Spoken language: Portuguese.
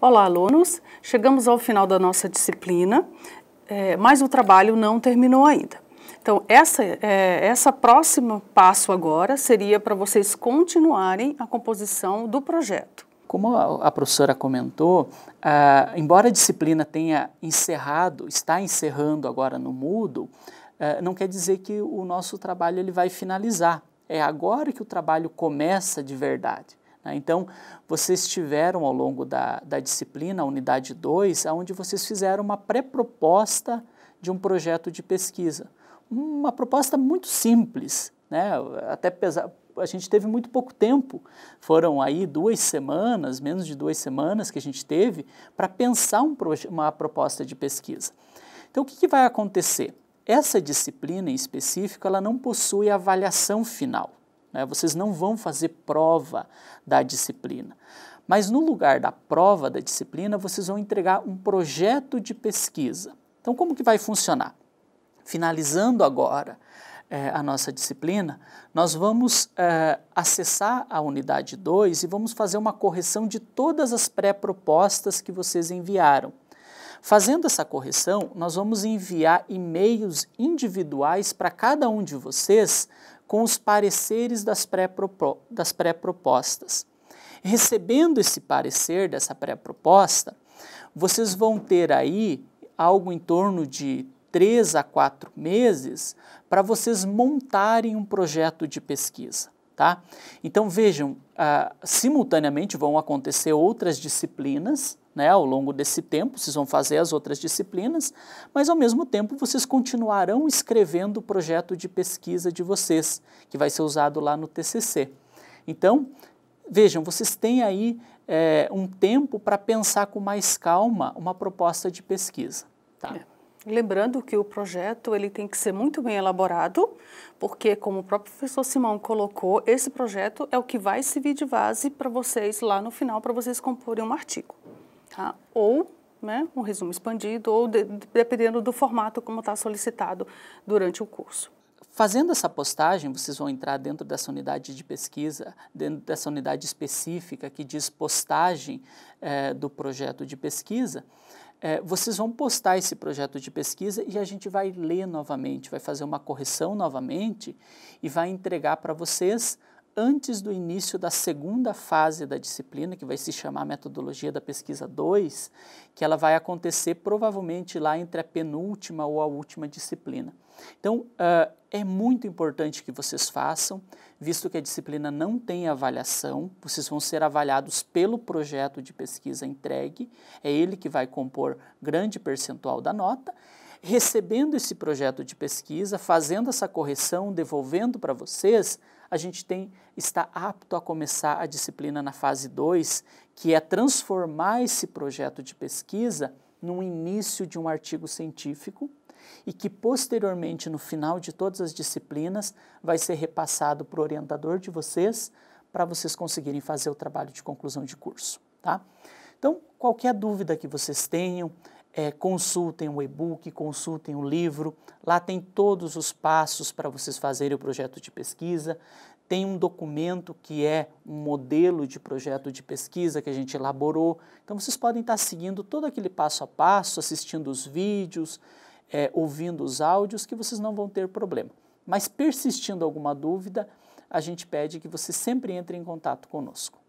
Olá, alunos! Chegamos ao final da nossa disciplina, é, mas o trabalho não terminou ainda. Então, essa, é, essa próximo passo agora seria para vocês continuarem a composição do projeto. Como a professora comentou, embora a disciplina tenha encerrado, está encerrando agora no Moodle, é, não quer dizer que o nosso trabalho ele vai finalizar. É agora que o trabalho começa de verdade. Né? Então, vocês tiveram ao longo da, da disciplina, a unidade 2, onde vocês fizeram uma pré-proposta de um projeto de pesquisa. Uma proposta muito simples, né? até pesar, a gente teve muito pouco tempo, foram aí duas semanas, menos de duas semanas que a gente teve, para pensar um uma proposta de pesquisa. Então, o que, que vai acontecer? Essa disciplina em específico, ela não possui avaliação final. Né? Vocês não vão fazer prova da disciplina. Mas no lugar da prova da disciplina, vocês vão entregar um projeto de pesquisa. Então, como que vai funcionar? Finalizando agora é, a nossa disciplina, nós vamos é, acessar a unidade 2 e vamos fazer uma correção de todas as pré-propostas que vocês enviaram. Fazendo essa correção, nós vamos enviar e-mails individuais para cada um de vocês com os pareceres das pré-propostas. Pré Recebendo esse parecer dessa pré-proposta, vocês vão ter aí algo em torno de três a quatro meses para vocês montarem um projeto de pesquisa. Tá? Então vejam, ah, simultaneamente vão acontecer outras disciplinas né, ao longo desse tempo, vocês vão fazer as outras disciplinas, mas ao mesmo tempo vocês continuarão escrevendo o projeto de pesquisa de vocês, que vai ser usado lá no TCC. Então, vejam, vocês têm aí é, um tempo para pensar com mais calma uma proposta de pesquisa. Tá? É. Lembrando que o projeto ele tem que ser muito bem elaborado, porque como o próprio professor Simão colocou, esse projeto é o que vai servir de base para vocês lá no final, para vocês comporem um artigo tá? ou né, um resumo expandido, ou de, dependendo do formato como está solicitado durante o curso. Fazendo essa postagem, vocês vão entrar dentro dessa unidade de pesquisa, dentro dessa unidade específica que diz postagem é, do projeto de pesquisa. É, vocês vão postar esse projeto de pesquisa e a gente vai ler novamente, vai fazer uma correção novamente e vai entregar para vocês antes do início da segunda fase da disciplina, que vai se chamar Metodologia da Pesquisa 2, que ela vai acontecer provavelmente lá entre a penúltima ou a última disciplina. Então, uh, é muito importante que vocês façam, visto que a disciplina não tem avaliação, vocês vão ser avaliados pelo projeto de pesquisa entregue, é ele que vai compor grande percentual da nota, recebendo esse projeto de pesquisa, fazendo essa correção, devolvendo para vocês, a gente tem está apto a começar a disciplina na fase 2, que é transformar esse projeto de pesquisa no início de um artigo científico e que posteriormente no final de todas as disciplinas vai ser repassado para o orientador de vocês para vocês conseguirem fazer o trabalho de conclusão de curso, tá? Então, qualquer dúvida que vocês tenham, é, consultem o e-book, consultem o livro. Lá tem todos os passos para vocês fazerem o projeto de pesquisa. Tem um documento que é um modelo de projeto de pesquisa que a gente elaborou. Então vocês podem estar seguindo todo aquele passo a passo, assistindo os vídeos, é, ouvindo os áudios, que vocês não vão ter problema. Mas persistindo alguma dúvida, a gente pede que você sempre entre em contato conosco.